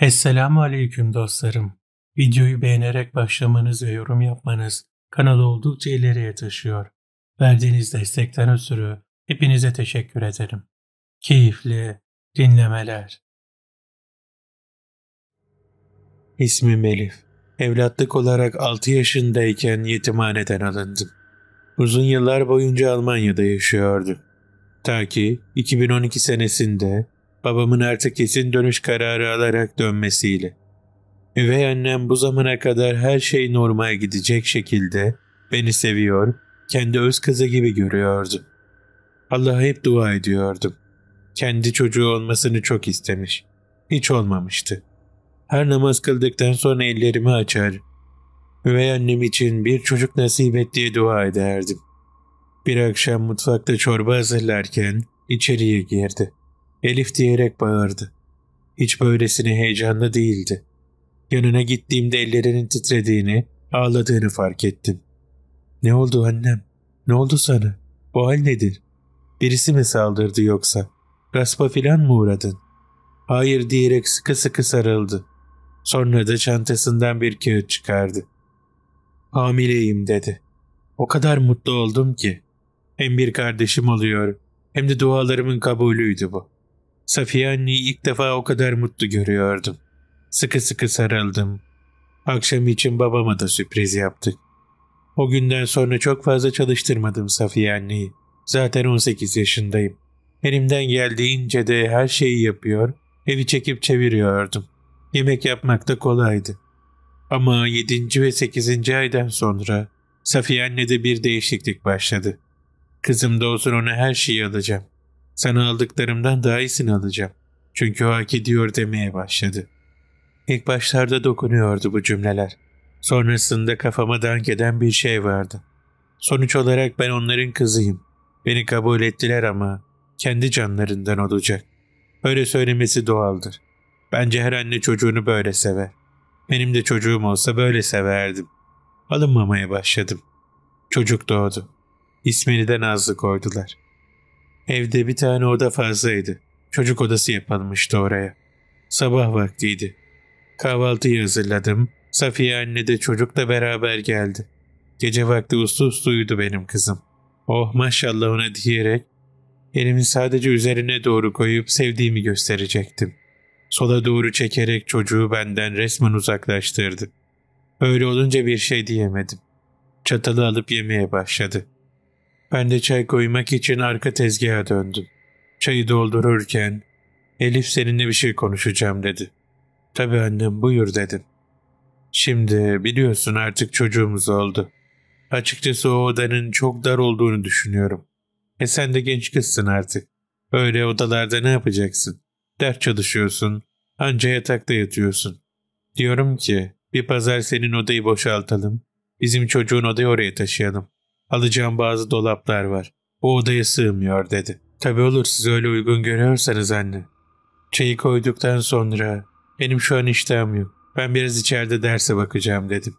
Esselamu Aleyküm dostlarım. Videoyu beğenerek başlamanız ve yorum yapmanız kanalı oldukça ileriye taşıyor. Verdiğiniz destekten ötürü hepinize teşekkür ederim. Keyifli dinlemeler. İsmim Elif. Evlatlık olarak 6 yaşındayken yetimhaneden alındım. Uzun yıllar boyunca Almanya'da yaşıyordum. Ta ki 2012 senesinde babamın artık kesin dönüş kararı alarak dönmesiyle. Üvey annem bu zamana kadar her şey normal gidecek şekilde beni seviyor, kendi öz kızı gibi görüyordu. Allah'a hep dua ediyordum. Kendi çocuğu olmasını çok istemiş. Hiç olmamıştı. Her namaz kıldıktan sonra ellerimi açar. Üvey annem için bir çocuk nasip et diye dua ederdim. Bir akşam mutfakta çorba hazırlarken içeriye girdi. Elif diyerek bağırdı. Hiç böylesine heyecanlı değildi. Yanına gittiğimde ellerinin titrediğini, ağladığını fark ettim. Ne oldu annem? Ne oldu sana? Bu hal nedir? Birisi mi saldırdı yoksa? Gaspa filan mı uğradın? Hayır diyerek sıkı sıkı sarıldı. Sonra da çantasından bir kağıt çıkardı. Hamileyim dedi. O kadar mutlu oldum ki. Hem bir kardeşim oluyor hem de dualarımın kabulüydü bu. Safiye anneyi ilk defa o kadar mutlu görüyordum. Sıkı sıkı sarıldım. Akşam için babama da sürpriz yaptık. O günden sonra çok fazla çalıştırmadım Safiye anneyi. Zaten 18 yaşındayım. Elimden geldiğince de her şeyi yapıyor, evi çekip çeviriyordum. Yemek yapmak da kolaydı. Ama 7. ve 8. aydan sonra Safiye annede bir değişiklik başladı. Kızım da olsun ona her şeyi alacağım. Sana aldıklarımdan daha iyisini alacağım. Çünkü o hak ediyor demeye başladı. İlk başlarda dokunuyordu bu cümleler. Sonrasında kafama dank eden bir şey vardı. Sonuç olarak ben onların kızıyım. Beni kabul ettiler ama kendi canlarından olacak. Öyle söylemesi doğaldır. Bence her anne çocuğunu böyle sever. Benim de çocuğum olsa böyle severdim. Alınmamaya başladım. Çocuk doğdu. İsmini de Nazlı koydular. Evde bir tane oda fazlaydı. Çocuk odası yapılmıştı oraya. Sabah vaktiydi. Kahvaltıyı hazırladım. Safiye anne de çocukla beraber geldi. Gece vakti uslu uslu uyudu benim kızım. Oh maşallah ona diyerek elimi sadece üzerine doğru koyup sevdiğimi gösterecektim. Sola doğru çekerek çocuğu benden resmen uzaklaştırdı. Öyle olunca bir şey diyemedim. Çatalı alıp yemeye başladı. Ben de çay koymak için arka tezgaha döndüm. Çayı doldururken Elif seninle bir şey konuşacağım dedi. Tabii annem buyur dedim. Şimdi biliyorsun artık çocuğumuz oldu. Açıkçası o odanın çok dar olduğunu düşünüyorum. E sen de genç kızsın artık. Öyle odalarda ne yapacaksın? Ders çalışıyorsun, anca yatakta yatıyorsun. Diyorum ki bir pazar senin odayı boşaltalım, bizim çocuğun odayı oraya taşıyalım. Alacağım bazı dolaplar var. Bu odaya sığmıyor dedi. Tabi olur siz öyle uygun görüyorsanız anne. Çayı koyduktan sonra benim şu an iştahım yok. Ben biraz içeride derse bakacağım dedim.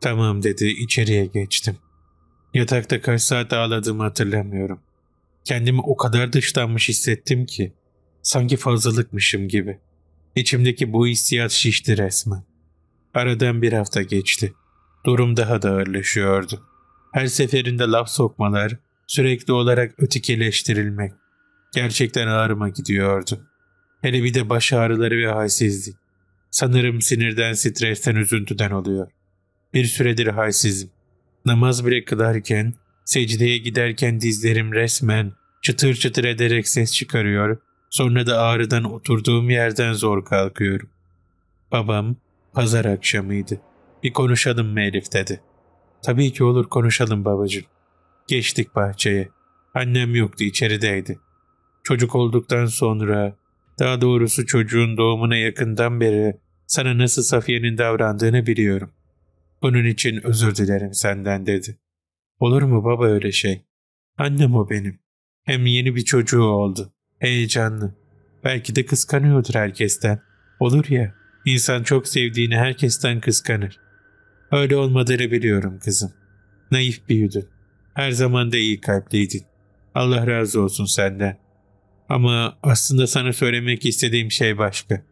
Tamam dedi içeriye geçtim. Yatakta kaç saat ağladığımı hatırlamıyorum. Kendimi o kadar dışlanmış hissettim ki. Sanki fazlalıkmışım gibi. İçimdeki bu hissiyat şişti resmen. Aradan bir hafta geçti. Durum daha da ağırlaşıyordu. Her seferinde laf sokmalar, sürekli olarak ötekileştirilmek gerçekten ağrıma gidiyordu. Hele bir de baş ağrıları ve halsizlik. Sanırım sinirden, stresten, üzüntüden oluyor. Bir süredir halsizim. Namaz bile kılarken, secdeye giderken dizlerim resmen çıtır çıtır ederek ses çıkarıyor, sonra da ağrıdan oturduğum yerden zor kalkıyorum. Babam, pazar akşamıydı. Bir konuşalım mı Elif dedi.'' Tabii ki olur konuşalım babacığım. Geçtik bahçeye. Annem yoktu içerideydi. Çocuk olduktan sonra, daha doğrusu çocuğun doğumuna yakından beri sana nasıl Safiye'nin davrandığını biliyorum. Bunun için özür dilerim senden dedi. Olur mu baba öyle şey? Annem o benim. Hem yeni bir çocuğu oldu. Heyecanlı. Belki de kıskanıyordur herkesten. Olur ya, insan çok sevdiğini herkesten kıskanır. Öyle olmadığını biliyorum kızım. Naif büyüdün. Her zaman da iyi kalpliydin. Allah razı olsun senden. Ama aslında sana söylemek istediğim şey başka.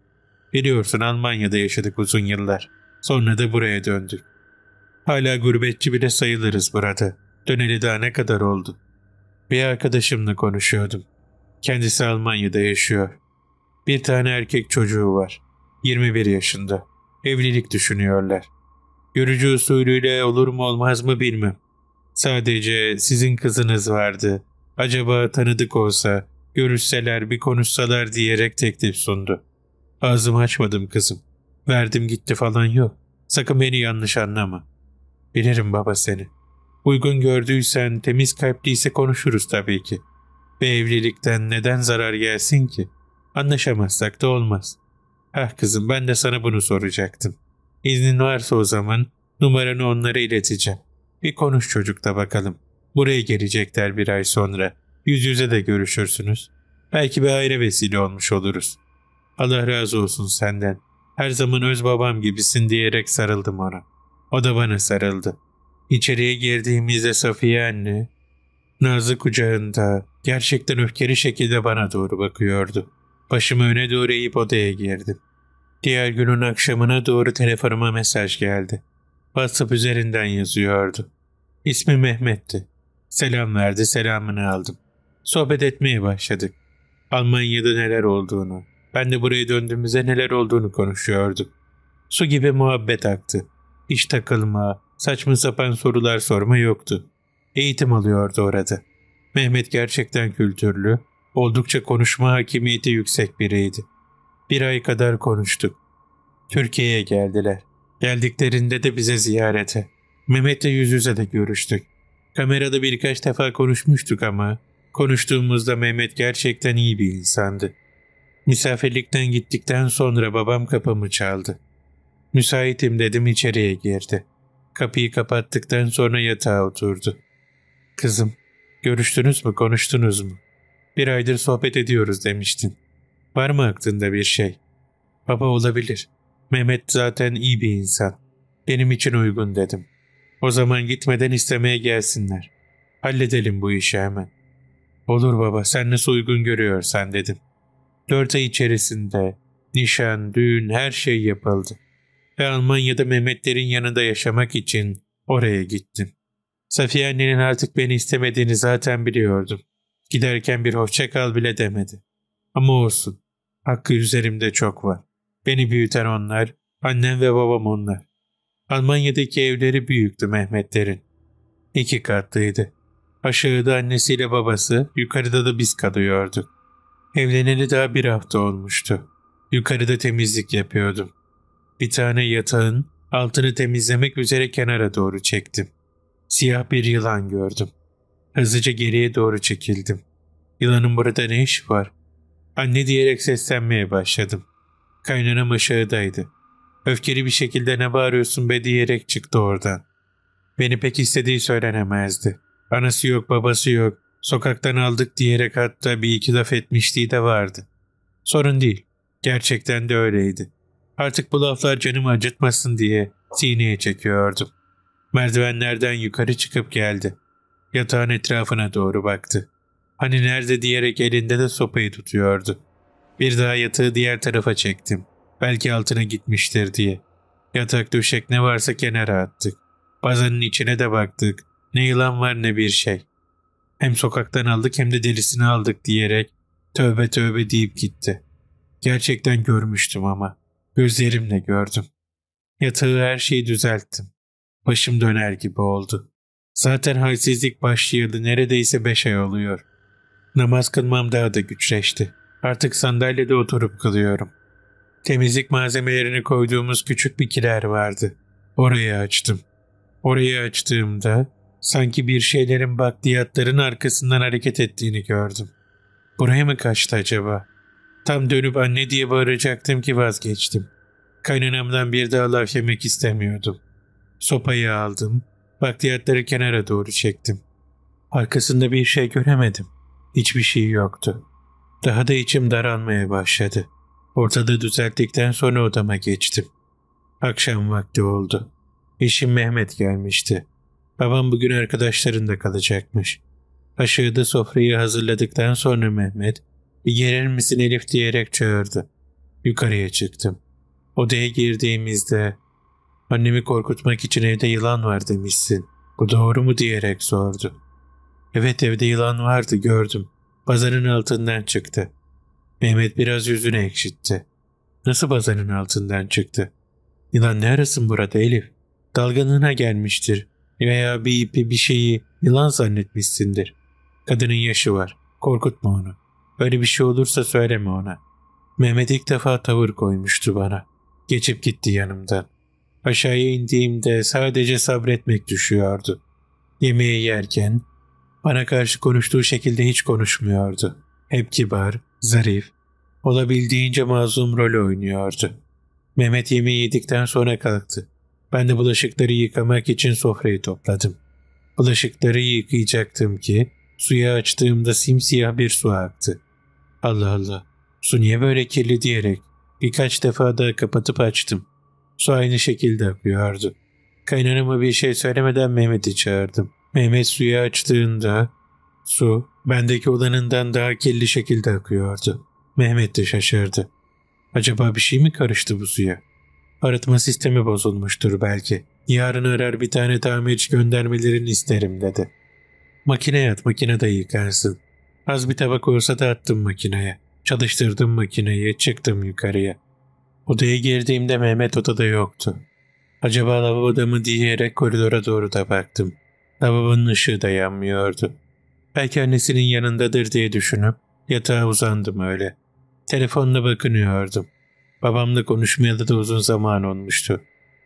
Biliyorsun Almanya'da yaşadık uzun yıllar. Sonra da buraya döndük. Hala gurbetçi bile sayılırız burada. Döneli daha ne kadar oldu. Bir arkadaşımla konuşuyordum. Kendisi Almanya'da yaşıyor. Bir tane erkek çocuğu var. 21 yaşında. Evlilik düşünüyorlar. Görücü usulüyle olur mu olmaz mı bilmem. Sadece sizin kızınız vardı. Acaba tanıdık olsa, görüşseler bir konuşsalar diyerek teklif sundu. Ağzımı açmadım kızım. Verdim gitti falan yok. Sakın beni yanlış anlama. Bilirim baba seni. Uygun gördüysen, temiz kalpliyse konuşuruz tabii ki. Ve evlilikten neden zarar gelsin ki? Anlaşamazsak da olmaz. Ah kızım ben de sana bunu soracaktım. İznin varsa o zaman numaranı onlara ileteceğim. Bir konuş çocukta bakalım. Buraya gelecekler bir ay sonra. Yüz yüze de görüşürsünüz. Belki bir hayra vesile olmuş oluruz. Allah razı olsun senden. Her zaman öz babam gibisin diyerek sarıldım ona. O da bana sarıldı. İçeriye girdiğimizde Safiye anne, Nazlı kucağında gerçekten öfkeli şekilde bana doğru bakıyordu. Başımı öne doğru eğip odaya girdim. Diğer günün akşamına doğru telefonuma mesaj geldi. WhatsApp üzerinden yazıyordu. İsmi Mehmet'ti. Selam verdi, selamını aldım. Sohbet etmeye başladık. Almanya'da neler olduğunu, ben de buraya döndüğümüzde neler olduğunu konuşuyorduk. Su gibi muhabbet aktı. İş takılma, saçma sapan sorular sorma yoktu. Eğitim alıyordu orada. Mehmet gerçekten kültürlü, oldukça konuşma hakimiyeti yüksek biriydi. Bir ay kadar konuştuk. Türkiye'ye geldiler. Geldiklerinde de bize ziyarete. Mehmet'le yüz yüze de görüştük. Kamerada birkaç defa konuşmuştuk ama konuştuğumuzda Mehmet gerçekten iyi bir insandı. Misafirlikten gittikten sonra babam kapımı çaldı. Müsaitim dedim içeriye girdi. Kapıyı kapattıktan sonra yatağa oturdu. Kızım, görüştünüz mü, konuştunuz mu? Bir aydır sohbet ediyoruz demiştin. Var mı aklında bir şey? Baba olabilir. Mehmet zaten iyi bir insan. Benim için uygun dedim. O zaman gitmeden istemeye gelsinler. Halledelim bu işi hemen. Olur baba sen nasıl uygun görüyorsan dedim. Dört ay içerisinde nişan, düğün her şey yapıldı. Ve Almanya'da Mehmetlerin yanında yaşamak için oraya gittim. Safiye annenin artık beni istemediğini zaten biliyordum. Giderken bir hoşça kal bile demedi. Ama olsun. Hakkı üzerimde çok var. Beni büyüten onlar, annem ve babam onlar. Almanya'daki evleri büyüktü Mehmetlerin. İki katlıydı. Aşağıda annesiyle babası, yukarıda da biz kalıyorduk. Evleneli daha bir hafta olmuştu. Yukarıda temizlik yapıyordum. Bir tane yatağın altını temizlemek üzere kenara doğru çektim. Siyah bir yılan gördüm. Hızlıca geriye doğru çekildim. Yılanın burada ne işi var? Anne diyerek seslenmeye başladım. Kaynanam aşağıdaydı. Öfkeli bir şekilde ne bağırıyorsun be diyerek çıktı oradan. Beni pek istediği söylenemezdi. Anası yok babası yok. Sokaktan aldık diyerek hatta bir iki laf etmişliği de vardı. Sorun değil. Gerçekten de öyleydi. Artık bu laflar canımı acıtmasın diye sineye çekiyordum. Merdivenlerden yukarı çıkıp geldi. Yatağın etrafına doğru baktı hani nerede diyerek elinde de sopayı tutuyordu. Bir daha yatağı diğer tarafa çektim. Belki altına gitmiştir diye. Yatak döşek ne varsa kenara attık. Bazanın içine de baktık. Ne yılan var ne bir şey. Hem sokaktan aldık hem de delisini aldık diyerek tövbe tövbe deyip gitti. Gerçekten görmüştüm ama. Gözlerimle gördüm. Yatağı her şeyi düzelttim. Başım döner gibi oldu. Zaten halsizlik başlayalı neredeyse beş ay oluyor.'' Namaz kılmam daha da güçleşti. Artık sandalyede oturup kılıyorum. Temizlik malzemelerini koyduğumuz küçük bir kiler vardı. Orayı açtım. Orayı açtığımda sanki bir şeylerin bakliyatların arkasından hareket ettiğini gördüm. Buraya mı kaçtı acaba? Tam dönüp anne diye bağıracaktım ki vazgeçtim. Kaynanamdan bir daha laf yemek istemiyordum. Sopayı aldım, bakliyatları kenara doğru çektim. Arkasında bir şey göremedim hiçbir şey yoktu. Daha da içim daralmaya başladı. Ortada düzelttikten sonra odama geçtim. Akşam vakti oldu. Eşim Mehmet gelmişti. Babam bugün arkadaşlarında kalacakmış. Aşağıda sofrayı hazırladıktan sonra Mehmet, bir gelir misin Elif diyerek çağırdı. Yukarıya çıktım. Odaya girdiğimizde, annemi korkutmak için evde yılan var demişsin. Bu doğru mu diyerek sordu. Evet evde yılan vardı gördüm. Bazanın altından çıktı. Mehmet biraz yüzünü ekşitti. Nasıl bazanın altından çıktı? Yılan ne arasın burada Elif? Dalganına gelmiştir. Veya bir ipi bir şeyi yılan zannetmişsindir. Kadının yaşı var. Korkutma onu. Böyle bir şey olursa söyleme ona. Mehmet ilk defa tavır koymuştu bana. Geçip gitti yanımdan. Aşağıya indiğimde sadece sabretmek düşüyordu. Yemeği yerken bana karşı konuştuğu şekilde hiç konuşmuyordu. Hep kibar, zarif, olabildiğince mazlum rol oynuyordu. Mehmet yemeği yedikten sonra kalktı. Ben de bulaşıkları yıkamak için sofrayı topladım. Bulaşıkları yıkayacaktım ki suya açtığımda simsiyah bir su aktı. Allah Allah su niye böyle kirli diyerek birkaç defa daha kapatıp açtım. Su aynı şekilde akıyordu. Kaynanama bir şey söylemeden Mehmet'i çağırdım. Mehmet suyu açtığında su bendeki olanından daha kirli şekilde akıyordu. Mehmet de şaşırdı. Acaba bir şey mi karıştı bu suya? Arıtma sistemi bozulmuştur belki. Yarın arar bir tane tamirci göndermelerini isterim dedi. Makineye at makinede yıkarsın. Az bir tabak olsa da attım makineye. Çalıştırdım makineyi çıktım yukarıya. Odaya girdiğimde Mehmet odada yoktu. Acaba lavaboda mı diyerek koridora doğru da baktım. Lavabonun ışığı da yanmıyordu. Belki annesinin yanındadır diye düşünüp yatağa uzandım öyle. Telefonla bakınıyordum. Babamla konuşmayalı da uzun zaman olmuştu.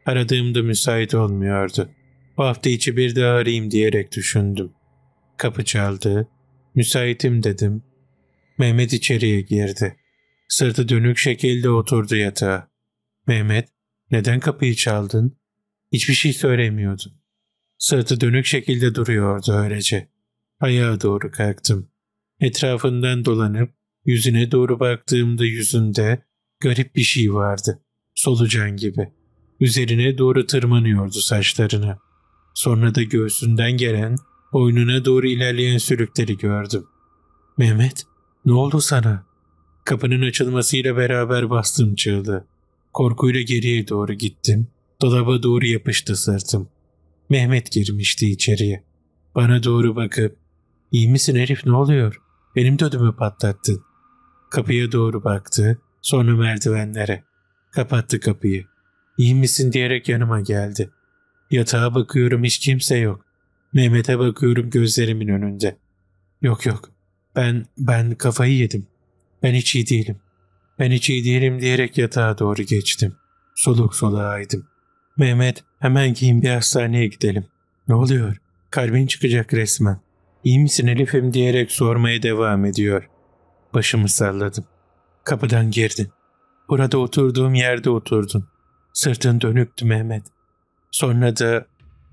Aradığımda müsait olmuyordu. Bu hafta içi bir daha arayayım diyerek düşündüm. Kapı çaldı. Müsaitim dedim. Mehmet içeriye girdi. Sırtı dönük şekilde oturdu yatağa. Mehmet, neden kapıyı çaldın? Hiçbir şey söylemiyordu. Sırtı dönük şekilde duruyordu öylece. Ayağa doğru kalktım. Etrafından dolanıp yüzüne doğru baktığımda yüzünde garip bir şey vardı. Solucan gibi. Üzerine doğru tırmanıyordu saçlarını. Sonra da göğsünden gelen, boynuna doğru ilerleyen sülükleri gördüm. Mehmet, ne oldu sana? Kapının açılmasıyla beraber bastım çığlığı. Korkuyla geriye doğru gittim. Dolaba doğru yapıştı sırtım. Mehmet girmişti içeriye. Bana doğru bakıp ''İyi misin herif ne oluyor? Benim dödümü patlattın.'' Kapıya doğru baktı, sonra merdivenlere. Kapattı kapıyı. ''İyi misin?'' diyerek yanıma geldi. Yatağa bakıyorum hiç kimse yok. Mehmet'e bakıyorum gözlerimin önünde. Yok yok. Ben, ben kafayı yedim. Ben hiç iyi değilim. Ben hiç iyi değilim diyerek yatağa doğru geçtim. Soluk solağaydım. Mehmet hemen giyin bir hastaneye gidelim. Ne oluyor? Kalbin çıkacak resmen. İyi misin Elif'im diyerek sormaya devam ediyor. Başımı salladım. Kapıdan girdin. Burada oturduğum yerde oturdun. Sırtın dönüktü Mehmet. Sonra da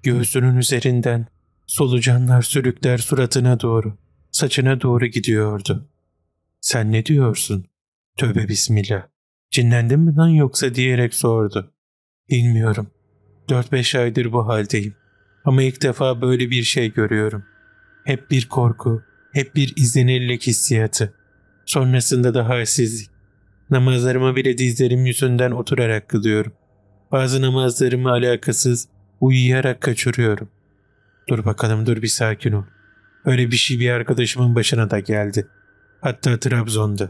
göğsünün üzerinden solucanlar sürükler suratına doğru, saçına doğru gidiyordu. Sen ne diyorsun? Tövbe bismillah. Cinlendin mi lan yoksa diyerek sordu. Bilmiyorum. 4-5 aydır bu haldeyim. Ama ilk defa böyle bir şey görüyorum. Hep bir korku, hep bir izlenirlik hissiyatı. Sonrasında da halsizlik. Namazlarımı bile dizlerim yüzünden oturarak kılıyorum. Bazı namazlarımı alakasız, uyuyarak kaçırıyorum. Dur bakalım dur bir sakin ol. Öyle bir şey bir arkadaşımın başına da geldi. Hatta Trabzon'da.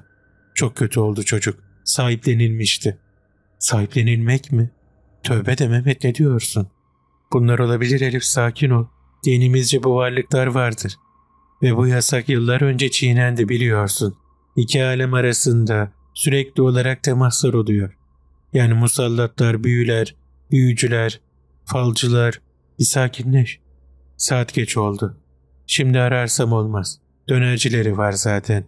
Çok kötü oldu çocuk. Sahiplenilmişti. Sahiplenilmek mi? Tövbe de Mehmet ne diyorsun? Bunlar olabilir Elif sakin ol. Dinimizce bu varlıklar vardır. Ve bu yasak yıllar önce çiğnendi biliyorsun. İki alem arasında sürekli olarak temaslar oluyor. Yani musallatlar, büyüler, büyücüler, falcılar. Bir sakinleş. Saat geç oldu. Şimdi ararsam olmaz. Dönercileri var zaten.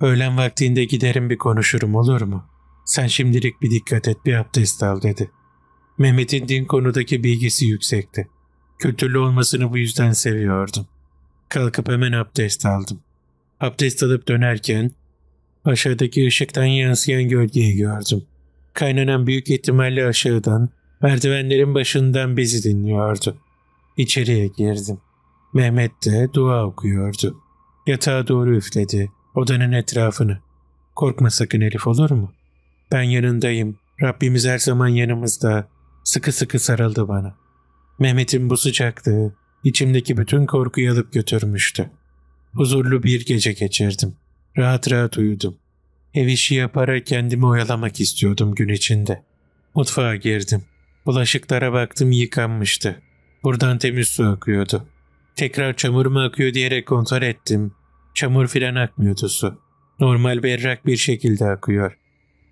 Öğlen vaktinde giderim bir konuşurum olur mu? Sen şimdilik bir dikkat et bir abdest al dedi. Mehmet'in din konudaki bilgisi yüksekti. Kültürlü olmasını bu yüzden seviyordum. Kalkıp hemen abdest aldım. Abdest alıp dönerken aşağıdaki ışıktan yansıyan gölgeyi gördüm. Kaynanan büyük ihtimalle aşağıdan, merdivenlerin başından bizi dinliyordu. İçeriye girdim. Mehmet de dua okuyordu. Yatağa doğru üfledi, odanın etrafını. Korkma sakın Elif olur mu? Ben yanındayım, Rabbimiz her zaman yanımızda. Sıkı sıkı sarıldı bana. Mehmet'in bu sıcaklığı içimdeki bütün korkuyu alıp götürmüştü. Huzurlu bir gece geçirdim. Rahat rahat uyudum. Ev işi yaparak kendimi oyalamak istiyordum gün içinde. Mutfağa girdim. Bulaşıklara baktım yıkanmıştı. Buradan temiz su akıyordu. Tekrar çamur mu akıyor diyerek kontrol ettim. Çamur filan akmıyordu su. Normal berrak bir şekilde akıyor.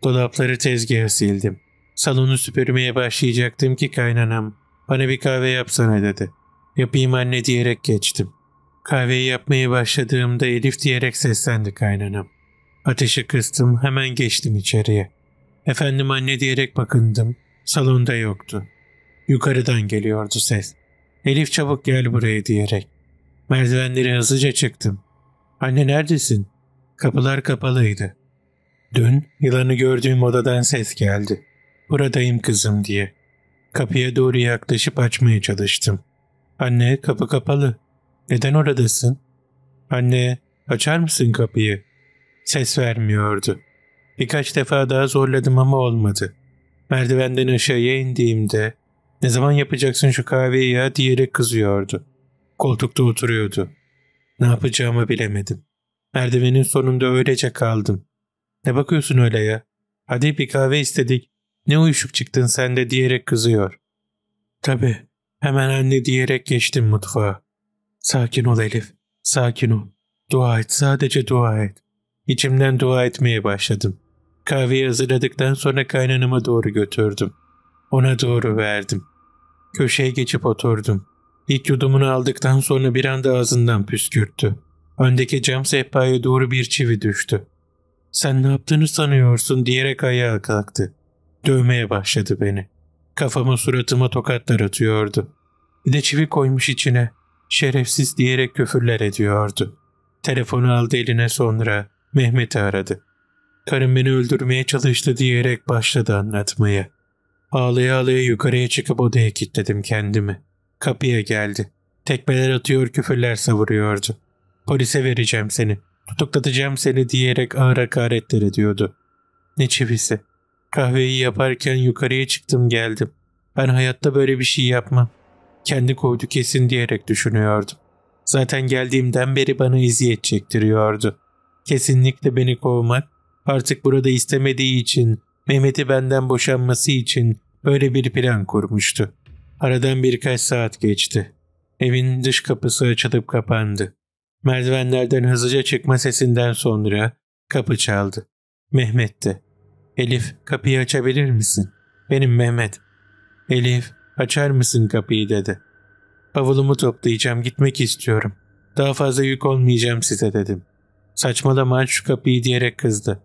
Dolapları tezgaha sildim. Salonu süpürmeye başlayacaktım ki kaynanam bana bir kahve yapsana dedi. Yapayım anne diyerek geçtim. Kahveyi yapmaya başladığımda Elif diyerek seslendi kaynanam. Ateşi kıstım hemen geçtim içeriye. Efendim anne diyerek bakındım. Salonda yoktu. Yukarıdan geliyordu ses. Elif çabuk gel buraya diyerek. Merdivenleri hızlıca çıktım. Anne neredesin? Kapılar kapalıydı. Dün yılanı gördüğüm odadan ses geldi buradayım kızım diye. Kapıya doğru yaklaşıp açmaya çalıştım. Anne kapı kapalı. Neden oradasın? Anne açar mısın kapıyı? Ses vermiyordu. Birkaç defa daha zorladım ama olmadı. Merdivenden aşağıya indiğimde ne zaman yapacaksın şu kahveyi ya diyerek kızıyordu. Koltukta oturuyordu. Ne yapacağımı bilemedim. Merdivenin sonunda öylece kaldım. Ne bakıyorsun öyle ya? Hadi bir kahve istedik. Ne uyuşuk çıktın sen de diyerek kızıyor. Tabi hemen anne diyerek geçtim mutfağa. Sakin ol Elif, sakin ol. Dua et, sadece dua et. İçimden dua etmeye başladım. Kahveyi hazırladıktan sonra kaynanıma doğru götürdüm. Ona doğru verdim. Köşeye geçip oturdum. İlk yudumunu aldıktan sonra bir anda ağzından püskürttü. Öndeki cam sehpaya doğru bir çivi düştü. ''Sen ne yaptığını sanıyorsun?'' diyerek ayağa kalktı. Dövmeye başladı beni. Kafamı suratıma tokatlar atıyordu. Bir de çivi koymuş içine. Şerefsiz diyerek küfürler ediyordu. Telefonu aldı eline sonra Mehmet'i aradı. Karım beni öldürmeye çalıştı diyerek başladı anlatmaya. Ağlaya ağlaya yukarıya çıkıp odaya kilitledim kendimi. Kapıya geldi. Tekmeler atıyor küfürler savuruyordu. Polise vereceğim seni. Tutuklatacağım seni diyerek ağır hakaretler ediyordu. Ne çivisi. Kahveyi yaparken yukarıya çıktım geldim. Ben hayatta böyle bir şey yapmam. Kendi koydu kesin diyerek düşünüyordum. Zaten geldiğimden beri bana eziyet çektiriyordu. Kesinlikle beni kovmak, artık burada istemediği için, Mehmet'i benden boşanması için böyle bir plan kurmuştu. Aradan birkaç saat geçti. Evin dış kapısı açılıp kapandı. Merdivenlerden hızlıca çıkma sesinden sonra kapı çaldı. Mehmet'ti. Elif kapıyı açabilir misin? Benim Mehmet. Elif açar mısın kapıyı dedi. Bavulumu toplayacağım gitmek istiyorum. Daha fazla yük olmayacağım size dedim. Saçmalama aç şu kapıyı diyerek kızdı.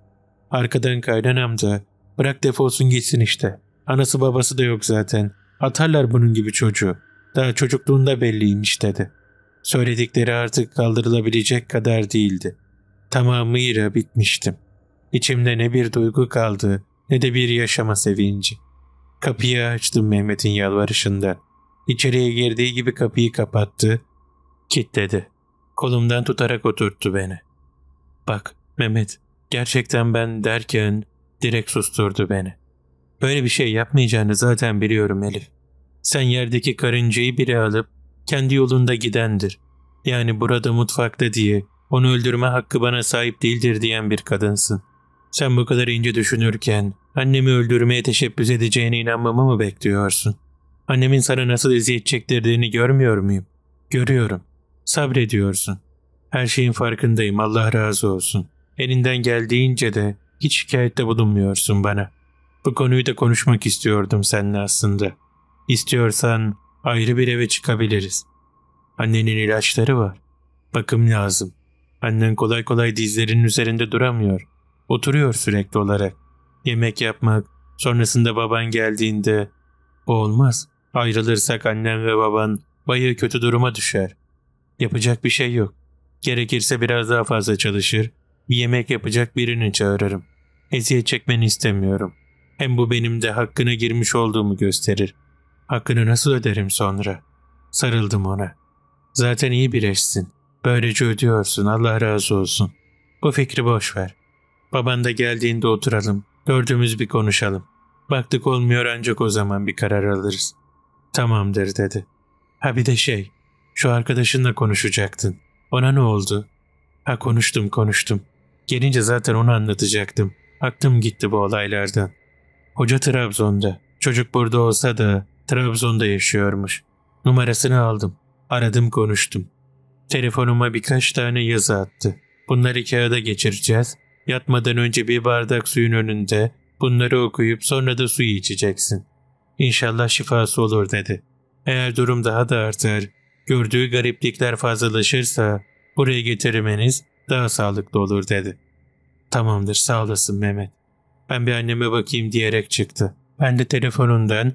Arkadan kaynanam amca. bırak defolsun gitsin işte. Anası babası da yok zaten. Atarlar bunun gibi çocuğu. Daha çocukluğunda belliymiş dedi. Söyledikleri artık kaldırılabilecek kadar değildi. Tamamıyla bitmiştim.'' İçimde ne bir duygu kaldı ne de bir yaşama sevinci. Kapıyı açtım Mehmet'in yalvarışından. İçeriye girdiği gibi kapıyı kapattı, kilitledi. Kolumdan tutarak oturttu beni. Bak Mehmet, gerçekten ben derken direkt susturdu beni. Böyle bir şey yapmayacağını zaten biliyorum Elif. Sen yerdeki karıncayı biri alıp kendi yolunda gidendir. Yani burada mutfakta diye onu öldürme hakkı bana sahip değildir diyen bir kadınsın. Sen bu kadar ince düşünürken annemi öldürmeye teşebbüs edeceğine inanmamı mı bekliyorsun? Annemin sana nasıl eziyet çektirdiğini görmüyor muyum? Görüyorum. Sabrediyorsun. Her şeyin farkındayım Allah razı olsun. Elinden geldiğince de hiç şikayette bulunmuyorsun bana. Bu konuyu da konuşmak istiyordum seninle aslında. İstiyorsan ayrı bir eve çıkabiliriz. Annenin ilaçları var. Bakım lazım. Annen kolay kolay dizlerinin üzerinde duramıyor. Oturuyor sürekli olarak. Yemek yapmak, sonrasında baban geldiğinde. olmaz. Ayrılırsak annem ve baban bayı kötü duruma düşer. Yapacak bir şey yok. Gerekirse biraz daha fazla çalışır, bir yemek yapacak birini çağırırım. Eziyet çekmeni istemiyorum. Hem bu benim de hakkına girmiş olduğumu gösterir. Hakkını nasıl öderim sonra? Sarıldım ona. Zaten iyi bir eşsin. Böylece ödüyorsun Allah razı olsun. Bu fikri boş ver. Baban da geldiğinde oturalım. Dördümüz bir konuşalım. Baktık olmuyor ancak o zaman bir karar alırız. Tamamdır dedi. Ha bir de şey, şu arkadaşınla konuşacaktın. Ona ne oldu? Ha konuştum konuştum. Gelince zaten onu anlatacaktım. Aklım gitti bu olaylardan. Hoca Trabzon'da. Çocuk burada olsa da Trabzon'da yaşıyormuş. Numarasını aldım. Aradım konuştum. Telefonuma birkaç tane yazı attı. Bunları kağıda geçireceğiz. Yatmadan önce bir bardak suyun önünde bunları okuyup sonra da suyu içeceksin. İnşallah şifası olur dedi. Eğer durum daha da artar, gördüğü gariplikler fazlalaşırsa buraya getirmeniz daha sağlıklı olur dedi. Tamamdır sağ olasın Mehmet. Ben bir anneme bakayım diyerek çıktı. Ben de telefonundan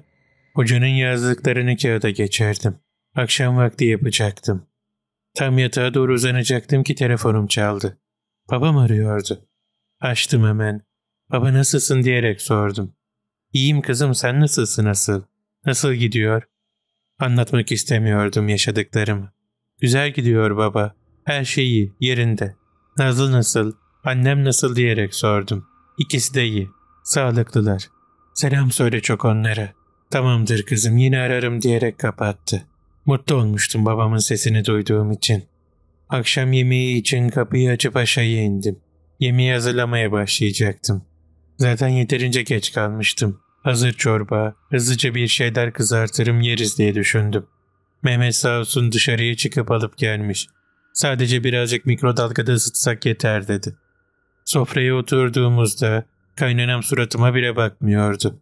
hocanın yazdıklarını kağıda geçerdim. Akşam vakti yapacaktım. Tam yatağa doğru uzanacaktım ki telefonum çaldı. Babam arıyordu. Açtım hemen. Baba nasılsın diyerek sordum. İyiyim kızım sen nasılsın nasıl? Nasıl gidiyor? Anlatmak istemiyordum yaşadıklarımı. Güzel gidiyor baba. Her şeyi yerinde. Nazlı nasıl? Annem nasıl diyerek sordum. İkisi de iyi. Sağlıklılar. Selam söyle çok onlara. Tamamdır kızım yine ararım diyerek kapattı. Mutlu olmuştum babamın sesini duyduğum için. Akşam yemeği için kapıyı açıp aşağıya indim. Yemeği hazırlamaya başlayacaktım. Zaten yeterince geç kalmıştım. Hazır çorba, hızlıca bir şeyler kızartırım yeriz diye düşündüm. Mehmet sağ olsun dışarıya çıkıp alıp gelmiş. Sadece birazcık mikrodalgada ısıtsak yeter dedi. Sofraya oturduğumuzda kaynanam suratıma bile bakmıyordu.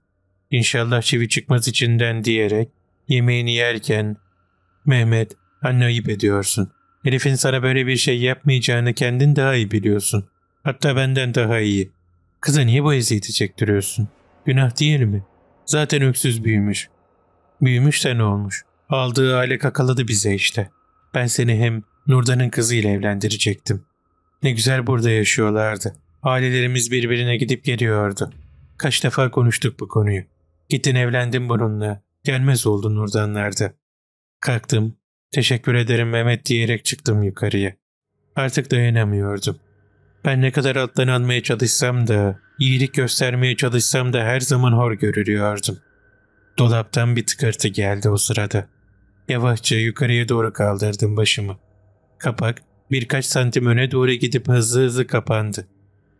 İnşallah çivi çıkmaz içinden diyerek yemeğini yerken Mehmet anne ayıp ediyorsun. Elif'in sana böyle bir şey yapmayacağını kendin daha iyi biliyorsun. Hatta benden daha iyi. Kıza niye bu eziyeti çektiriyorsun? Günah değil mi? Zaten öksüz büyümüş. Büyümüş de ne olmuş? Aldığı aile kakaladı bize işte. Ben seni hem Nurdan'ın kızıyla evlendirecektim. Ne güzel burada yaşıyorlardı. Ailelerimiz birbirine gidip geliyordu. Kaç defa konuştuk bu konuyu. Gittin evlendin bununla. Gelmez oldu Nurdanlar'da. Kalktım. Teşekkür ederim Mehmet diyerek çıktım yukarıya. Artık dayanamıyordum. Ben ne kadar alttan almaya çalışsam da, iyilik göstermeye çalışsam da her zaman hor görülüyordum. Dolaptan bir tıkırtı geldi o sırada. Yavaşça yukarıya doğru kaldırdım başımı. Kapak birkaç santim öne doğru gidip hızlı hızlı kapandı.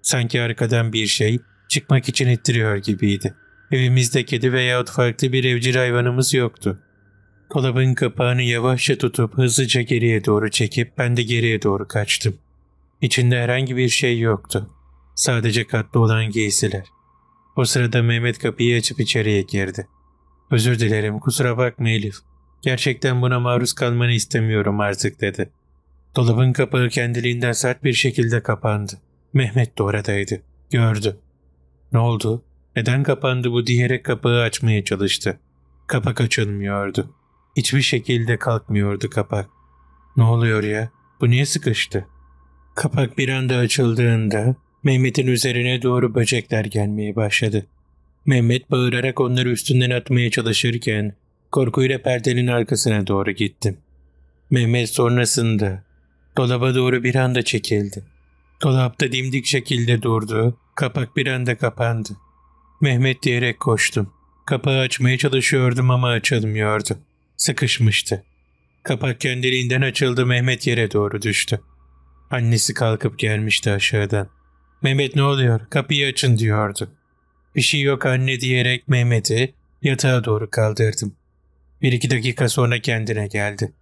Sanki arkadan bir şey çıkmak için ittiriyor gibiydi. Evimizde kedi veyahut farklı bir evcil hayvanımız yoktu. Dolabın kapağını yavaşça tutup hızlıca geriye doğru çekip ben de geriye doğru kaçtım. İçinde herhangi bir şey yoktu. Sadece katlı olan giysiler. O sırada Mehmet kapıyı açıp içeriye girdi. Özür dilerim kusura bakma Elif. Gerçekten buna maruz kalmanı istemiyorum artık dedi. Dolabın kapağı kendiliğinden sert bir şekilde kapandı. Mehmet de oradaydı. Gördü. Ne oldu? Neden kapandı bu diyerek kapağı açmaya çalıştı. Kapak açılmıyordu. Hiçbir şekilde kalkmıyordu kapak. Ne oluyor ya? Bu niye sıkıştı? Kapak bir anda açıldığında Mehmet'in üzerine doğru böcekler gelmeye başladı. Mehmet bağırarak onları üstünden atmaya çalışırken korkuyla perdenin arkasına doğru gittim. Mehmet sonrasında dolaba doğru bir anda çekildi. Dolapta dimdik şekilde durdu, kapak bir anda kapandı. Mehmet diyerek koştum. Kapağı açmaya çalışıyordum ama açılmıyordu. Sıkışmıştı. Kapak kendiliğinden açıldı Mehmet yere doğru düştü. Annesi kalkıp gelmişti aşağıdan. Mehmet ne oluyor kapıyı açın diyordu. Bir şey yok anne diyerek Mehmet'i yatağa doğru kaldırdım. Bir iki dakika sonra kendine geldi.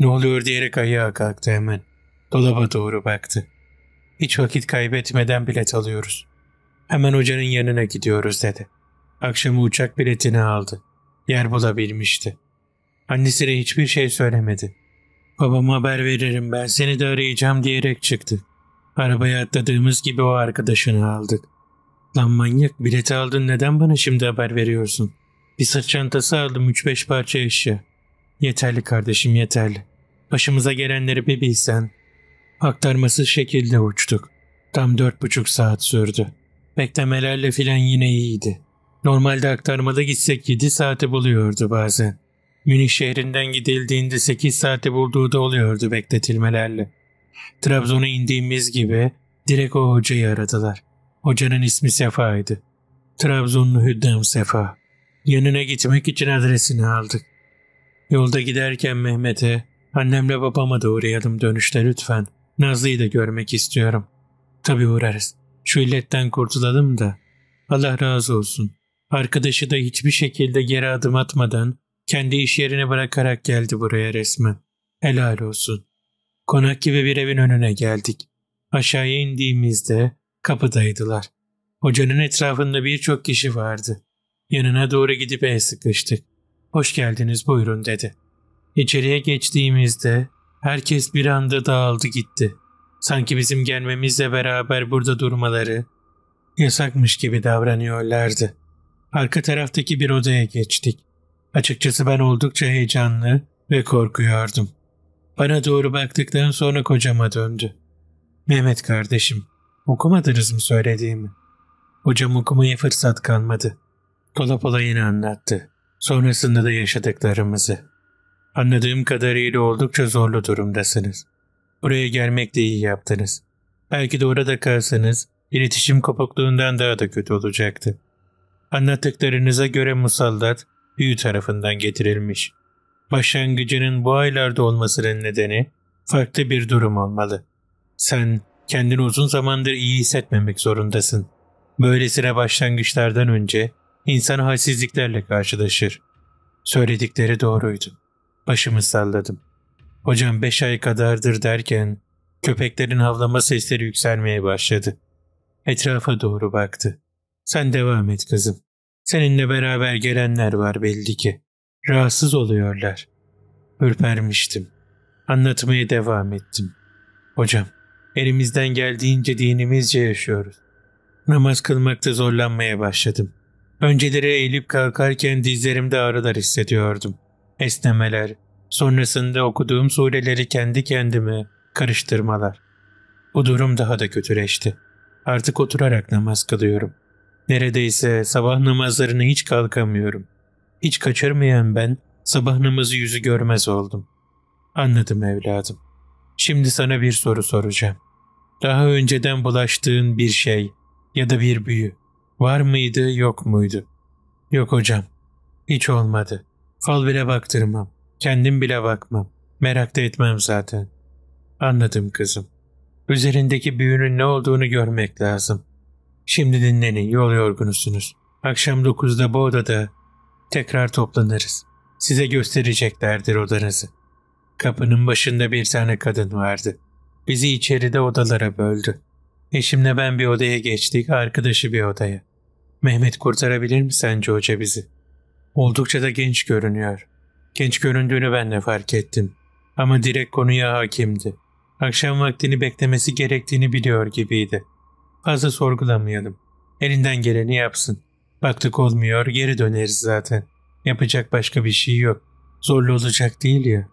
Ne oluyor diyerek ayağa kalktı hemen. Dolaba doğru baktı. Hiç vakit kaybetmeden bilet alıyoruz. Hemen hocanın yanına gidiyoruz dedi. Akşamı uçak biletini aldı. Yer bulabilmişti. Annesine hiçbir şey söylemedi. Babama haber veririm ben seni de arayacağım diyerek çıktı. Arabaya atladığımız gibi o arkadaşını aldık. Lan manyak bileti aldın neden bana şimdi haber veriyorsun? Bir sırt çantası aldım 3-5 parça eşya. Yeterli kardeşim yeterli. Başımıza gelenleri bir bilsen. Aktarmasız şekilde uçtuk. Tam 4,5 saat sürdü. Beklemelerle filan yine iyiydi. Normalde aktarmada gitsek 7 saati buluyordu bazen. Münih şehrinden gidildiğinde 8 saati bulduğu da oluyordu bekletilmelerle. Trabzon'a indiğimiz gibi direkt o hocayı aradılar. Hocanın ismi Sefa'ydı. Trabzonlu Hüddam Sefa. Yanına gitmek için adresini aldık. Yolda giderken Mehmet'e, annemle babama da uğrayalım dönüşte lütfen. Nazlı'yı da görmek istiyorum. Tabi uğrarız. Şu illetten kurtulalım da. Allah razı olsun. Arkadaşı da hiçbir şekilde geri adım atmadan kendi iş yerini bırakarak geldi buraya resmen. Helal olsun. Konak gibi bir evin önüne geldik. Aşağıya indiğimizde kapıdaydılar. Hocanın etrafında birçok kişi vardı. Yanına doğru gidip el sıkıştık. Hoş geldiniz buyurun dedi. İçeriye geçtiğimizde herkes bir anda dağıldı gitti. Sanki bizim gelmemizle beraber burada durmaları yasakmış gibi davranıyorlardı. Arka taraftaki bir odaya geçtik. Açıkçası ben oldukça heyecanlı ve korkuyordum. Bana doğru baktıktan sonra kocama döndü. Mehmet kardeşim, okumadınız mı söylediğimi? Hocam okumaya fırsat kalmadı. Kolap yine anlattı. Sonrasında da yaşadıklarımızı. Anladığım kadarıyla oldukça zorlu durumdasınız. Buraya gelmek de iyi yaptınız. Belki de orada kalsanız iletişim kopukluğundan daha da kötü olacaktı. Anlattıklarınıza göre musallat büyü tarafından getirilmiş. Başlangıcının bu aylarda olmasının nedeni farklı bir durum olmalı. Sen kendini uzun zamandır iyi hissetmemek zorundasın. Böylesine başlangıçlardan önce insan halsizliklerle karşılaşır. Söyledikleri doğruydu. Başımı salladım. Hocam beş ay kadardır derken köpeklerin havlama sesleri yükselmeye başladı. Etrafa doğru baktı. Sen devam et kızım. Seninle beraber gelenler var belli ki. Rahatsız oluyorlar. Ürpermiştim. Anlatmaya devam ettim. Hocam, elimizden geldiğince dinimizce yaşıyoruz. Namaz kılmakta zorlanmaya başladım. Önceleri eğilip kalkarken dizlerimde ağrılar hissediyordum. Esnemeler, sonrasında okuduğum sureleri kendi kendime karıştırmalar. Bu durum daha da kötüleşti. Artık oturarak namaz kılıyorum. Neredeyse sabah namazlarını hiç kalkamıyorum. Hiç kaçırmayan ben sabah namazı yüzü görmez oldum. Anladım evladım. Şimdi sana bir soru soracağım. Daha önceden bulaştığın bir şey ya da bir büyü var mıydı yok muydu? Yok hocam. Hiç olmadı. Fal bile baktırmam. Kendim bile bakmam. Merak da etmem zaten. Anladım kızım. Üzerindeki büyünün ne olduğunu görmek lazım. Şimdi dinlenin, yol yorgunusunuz. Akşam 9'da bu odada tekrar toplanırız. Size göstereceklerdir odanızı. Kapının başında bir tane kadın vardı. Bizi içeride odalara böldü. Eşimle ben bir odaya geçtik, arkadaşı bir odaya. Mehmet kurtarabilir mi sence hoca bizi? Oldukça da genç görünüyor. Genç göründüğünü ben de fark ettim. Ama direkt konuya hakimdi. Akşam vaktini beklemesi gerektiğini biliyor gibiydi. Fazla sorgulamayalım. Elinden geleni yapsın. Baktık olmuyor geri döneriz zaten. Yapacak başka bir şey yok. Zorlu olacak değil ya.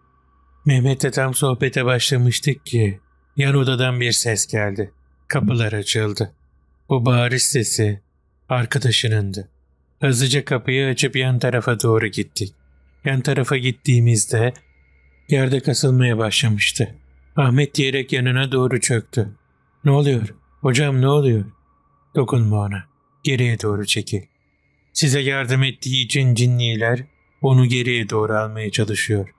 Mehmet'le tam sohbete başlamıştık ki yan odadan bir ses geldi. Kapılar açıldı. Bu bağırış sesi arkadaşınındı. Hızlıca kapıyı açıp yan tarafa doğru gittik. Yan tarafa gittiğimizde yerde kasılmaya başlamıştı. Ahmet diyerek yanına doğru çöktü. Ne oluyor? Hocam ne oluyor? Dokunma ona. Geriye doğru çekil. Size yardım ettiği için cinniler onu geriye doğru almaya çalışıyor.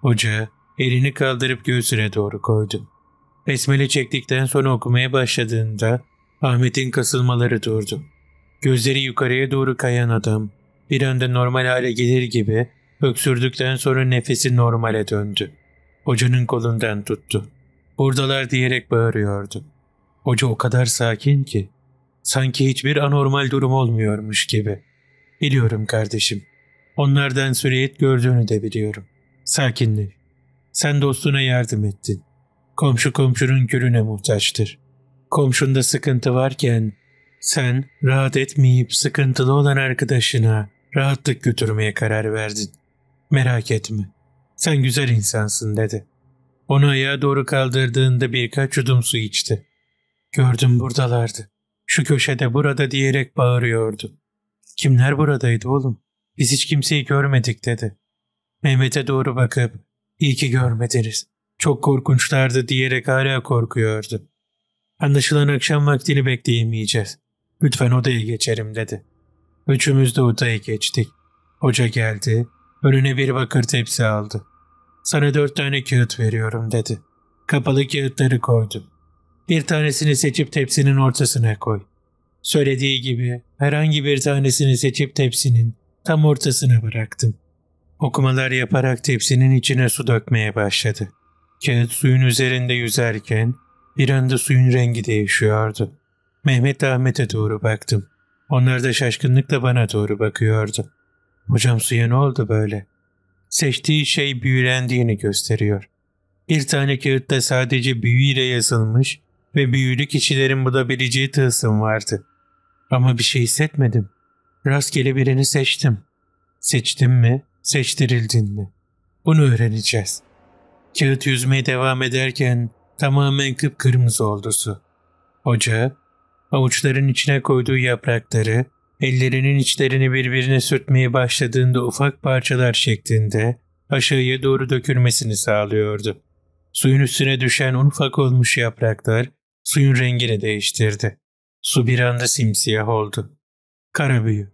Hoca elini kaldırıp göğsüne doğru koydu. Besmele çektikten sonra okumaya başladığında Ahmet'in kasılmaları durdu. Gözleri yukarıya doğru kayan adam bir anda normal hale gelir gibi öksürdükten sonra nefesi normale döndü. Hocanın kolundan tuttu. Buradalar diyerek bağırıyordu. Hoca o kadar sakin ki. Sanki hiçbir anormal durum olmuyormuş gibi. Biliyorum kardeşim. Onlardan süreyet gördüğünü de biliyorum. Sakinleş. Sen dostuna yardım ettin. Komşu komşunun külüne muhtaçtır. Komşunda sıkıntı varken sen rahat etmeyip sıkıntılı olan arkadaşına rahatlık götürmeye karar verdin. Merak etme. Sen güzel insansın dedi. Onu ayağa doğru kaldırdığında birkaç yudum su içti. Gördüm buradalardı. Şu köşede burada diyerek bağırıyordu. Kimler buradaydı oğlum? Biz hiç kimseyi görmedik dedi. Mehmet'e doğru bakıp iyi ki görmediniz. Çok korkunçlardı diyerek hala korkuyordu. Anlaşılan akşam vaktini bekleyemeyeceğiz. Lütfen odaya geçerim dedi. Üçümüz de odaya geçtik. Hoca geldi. Önüne bir bakır tepsi aldı. Sana dört tane kağıt veriyorum dedi. Kapalı kağıtları koydum. Bir tanesini seçip tepsinin ortasına koy. Söylediği gibi herhangi bir tanesini seçip tepsinin tam ortasına bıraktım. Okumalar yaparak tepsinin içine su dökmeye başladı. Kağıt suyun üzerinde yüzerken bir anda suyun rengi değişiyordu. Mehmet Ahmet'e doğru baktım. Onlar da şaşkınlıkla bana doğru bakıyordu. Hocam suya ne oldu böyle? Seçtiği şey büyülendiğini gösteriyor. Bir tane kağıtta sadece büyüyle yazılmış ve büyülü kişilerin bulabileceği tılsım vardı. Ama bir şey hissetmedim. Rastgele birini seçtim. Seçtim mi, seçtirildin mi? Bunu öğreneceğiz. Kağıt yüzmeye devam ederken tamamen kıpkırmızı oldu su. Hoca, avuçların içine koyduğu yaprakları, ellerinin içlerini birbirine sürtmeye başladığında ufak parçalar şeklinde aşağıya doğru dökülmesini sağlıyordu. Suyun üstüne düşen ufak olmuş yapraklar Suyun rengini değiştirdi. Su bir anda simsiyah oldu. Kara büyü.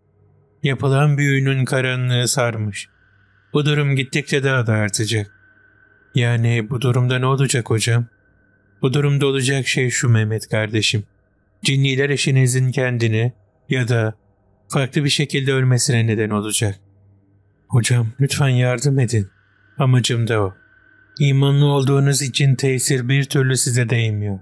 Yapılan büyünün karanlığı sarmış. Bu durum gittikçe daha da artacak. Yani bu durumda ne olacak hocam? Bu durumda olacak şey şu Mehmet kardeşim. Cinniler eşinizin kendini ya da farklı bir şekilde ölmesine neden olacak. Hocam lütfen yardım edin. Amacım da o. İmanlı olduğunuz için tesir bir türlü size değmiyor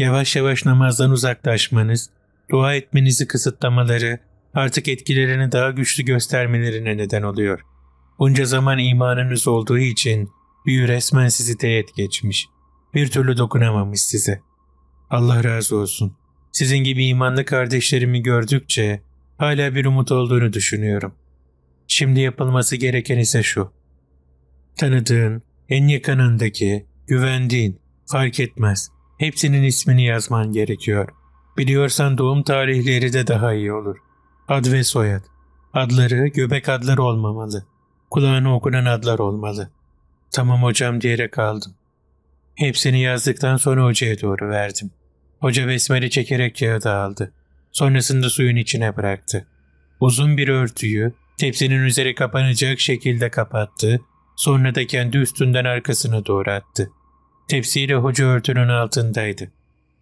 yavaş yavaş namazdan uzaklaşmanız, dua etmenizi kısıtlamaları artık etkilerini daha güçlü göstermelerine neden oluyor. Bunca zaman imanınız olduğu için büyü resmen sizi teğet geçmiş. Bir türlü dokunamamış size. Allah razı olsun. Sizin gibi imanlı kardeşlerimi gördükçe hala bir umut olduğunu düşünüyorum. Şimdi yapılması gereken ise şu. Tanıdığın, en yakınındaki, güvendiğin, fark etmez. Hepsinin ismini yazman gerekiyor. Biliyorsan doğum tarihleri de daha iyi olur. Ad ve soyad. Adları göbek adları olmamalı. Kulağına okunan adlar olmalı. Tamam hocam diyerek aldım. Hepsini yazdıktan sonra hocaya doğru verdim. Hoca besmele çekerek kağıdı aldı. Sonrasında suyun içine bıraktı. Uzun bir örtüyü tepsinin üzeri kapanacak şekilde kapattı. Sonra da kendi üstünden arkasını doğru attı. Tepsiyle hoca örtünün altındaydı.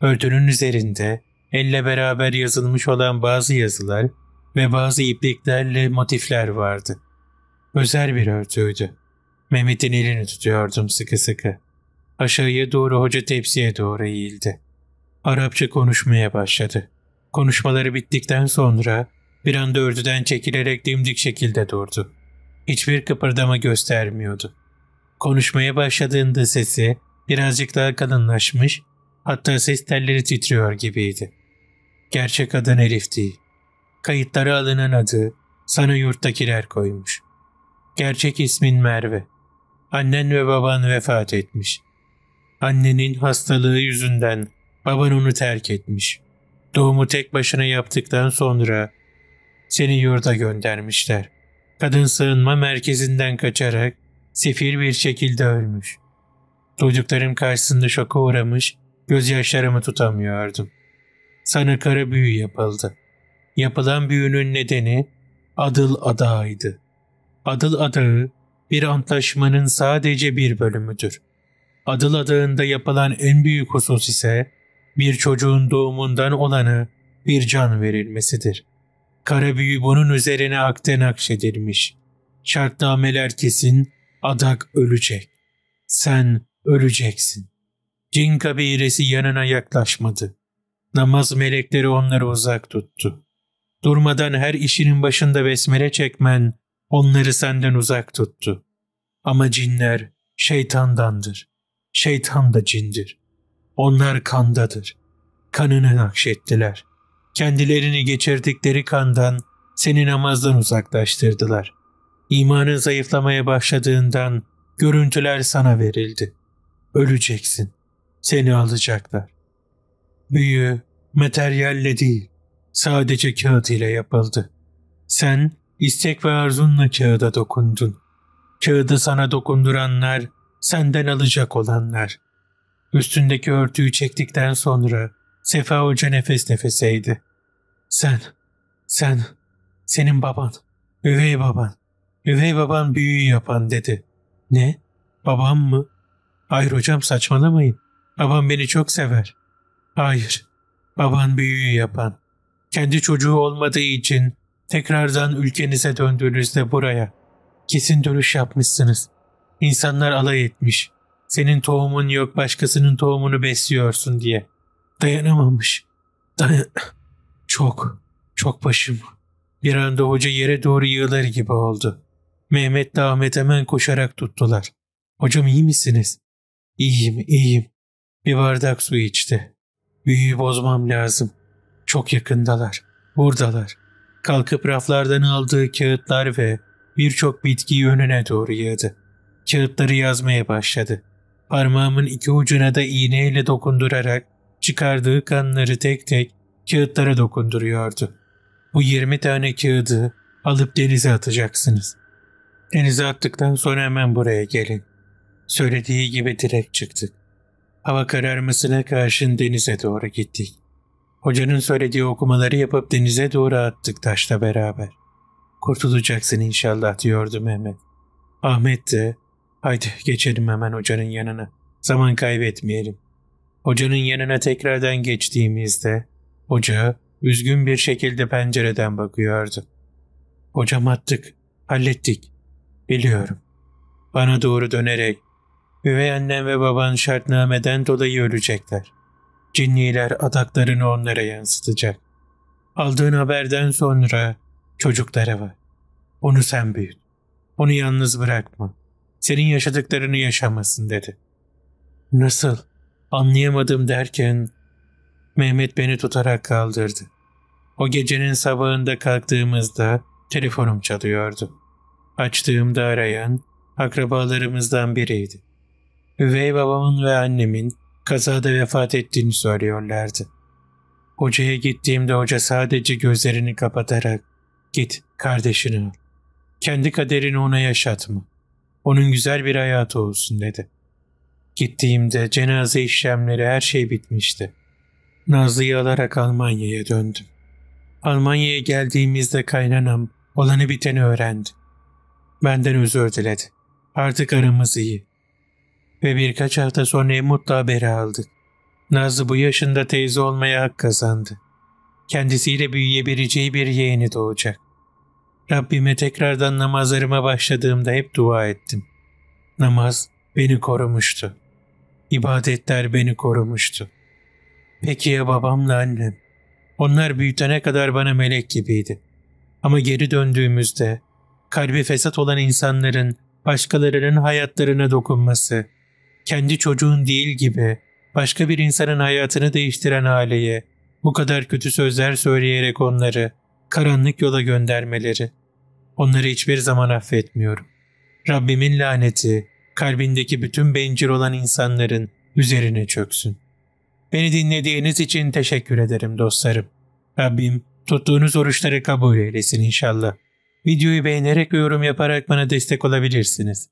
Örtünün üzerinde elle beraber yazılmış olan bazı yazılar ve bazı ipliklerle motifler vardı. Özel bir örtüydü. Mehmet'in elini tutuyordum sıkı sıkı. Aşağıya doğru hoca tepsiye doğru eğildi. Arapça konuşmaya başladı. Konuşmaları bittikten sonra bir anda örtüden çekilerek dimdik şekilde durdu. Hiçbir kıpırdama göstermiyordu. Konuşmaya başladığında sesi birazcık daha kadınlaşmış, hatta ses telleri titriyor gibiydi. Gerçek adın Elifti. Kayıtları alınan adı sana yurttakiler koymuş. Gerçek ismin Merve. Annen ve baban vefat etmiş. Annenin hastalığı yüzünden baban onu terk etmiş. Doğumu tek başına yaptıktan sonra seni yurda göndermişler. Kadın sığınma merkezinden kaçarak sefil bir şekilde ölmüş. Duyduklarım karşısında şoka uğramış, gözyaşlarımı tutamıyordum. Sana kara büyü yapıldı. Yapılan büyünün nedeni adıl adağıydı. Adıl adağı bir antlaşmanın sadece bir bölümüdür. Adıl adağında yapılan en büyük husus ise bir çocuğun doğumundan olanı bir can verilmesidir. Kara büyü bunun üzerine akten akşedilmiş. Şartnameler kesin, adak ölecek. Sen öleceksin. Cin kabiresi yanına yaklaşmadı. Namaz melekleri onları uzak tuttu. Durmadan her işinin başında besmele çekmen onları senden uzak tuttu. Ama cinler şeytandandır. Şeytan da cindir. Onlar kandadır. Kanını nakşettiler. Kendilerini geçirdikleri kandan seni namazdan uzaklaştırdılar. İmanın zayıflamaya başladığından görüntüler sana verildi. Öleceksin. Seni alacaklar. Büyü materyalle değil, sadece kağıt ile yapıldı. Sen istek ve arzunla kağıda dokundun. Kağıdı sana dokunduranlar, senden alacak olanlar. Üstündeki örtüyü çektikten sonra Sefa Hoca nefes nefeseydi. Sen, sen, senin baban, üvey baban, üvey baban büyüyü yapan dedi. Ne? Babam mı? Hayır hocam saçmalamayın. Babam beni çok sever. Hayır. Baban büyüğü yapan. Kendi çocuğu olmadığı için tekrardan ülkenize döndüğünüzde buraya. Kesin dönüş yapmışsınız. İnsanlar alay etmiş. Senin tohumun yok başkasının tohumunu besliyorsun diye. Dayanamamış. Dayan... Çok, çok başım. Bir anda hoca yere doğru yığılır gibi oldu. Mehmet de Ahmet hemen koşarak tuttular. Hocam iyi misiniz? İyiyim, iyiyim. Bir bardak su içti. Büyüyü bozmam lazım. Çok yakındalar, buradalar. Kalkıp raflardan aldığı kağıtlar ve birçok bitkiyi önüne doğru yığdı. Kağıtları yazmaya başladı. Parmağımın iki ucuna da iğneyle dokundurarak çıkardığı kanları tek tek kağıtlara dokunduruyordu. Bu 20 tane kağıdı alıp denize atacaksınız. Denize attıktan sonra hemen buraya gelin. Söylediği gibi direkt çıktık. Hava kararmasına karşın denize doğru gittik. Hocanın söylediği okumaları yapıp denize doğru attık taşla beraber. Kurtulacaksın inşallah diyordu Mehmet. Ahmet de haydi geçelim hemen hocanın yanına. Zaman kaybetmeyelim. Hocanın yanına tekrardan geçtiğimizde hoca üzgün bir şekilde pencereden bakıyordu. Hocam attık, hallettik. Biliyorum. Bana doğru dönerek Üvey annen ve baban şartnameden dolayı ölecekler. Cinniler adaklarını onlara yansıtacak. Aldığın haberden sonra çocuklara var. Onu sen büyüt. Onu yalnız bırakma. Senin yaşadıklarını yaşamasın dedi. Nasıl? Anlayamadım derken Mehmet beni tutarak kaldırdı. O gecenin sabahında kalktığımızda telefonum çalıyordu. Açtığımda arayan akrabalarımızdan biriydi. Üvey babamın ve annemin kazada vefat ettiğini söylüyorlardı. Hocaya gittiğimde hoca sadece gözlerini kapatarak git kardeşini al. Kendi kaderini ona yaşatma. Onun güzel bir hayatı olsun dedi. Gittiğimde cenaze işlemleri her şey bitmişti. Nazlı'yı alarak Almanya'ya döndüm. Almanya'ya geldiğimizde kaynanam olanı biteni öğrendi. Benden özür diledi. Artık aramız iyi ve birkaç hafta sonra Emut'la haberi aldı. Nazlı bu yaşında teyze olmaya hak kazandı. Kendisiyle büyüyebileceği bir yeğeni doğacak. Rabbime tekrardan namazlarıma başladığımda hep dua ettim. Namaz beni korumuştu. İbadetler beni korumuştu. Peki ya babamla annem? Onlar büyütene kadar bana melek gibiydi. Ama geri döndüğümüzde kalbi fesat olan insanların başkalarının hayatlarına dokunması, kendi çocuğun değil gibi başka bir insanın hayatını değiştiren aileye bu kadar kötü sözler söyleyerek onları karanlık yola göndermeleri. Onları hiçbir zaman affetmiyorum. Rabbimin laneti kalbindeki bütün bencil olan insanların üzerine çöksün. Beni dinlediğiniz için teşekkür ederim dostlarım. Rabbim tuttuğunuz oruçları kabul eylesin inşallah. Videoyu beğenerek ve yorum yaparak bana destek olabilirsiniz.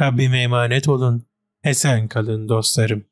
Rabbime emanet olun. Esen kalın dostlarım.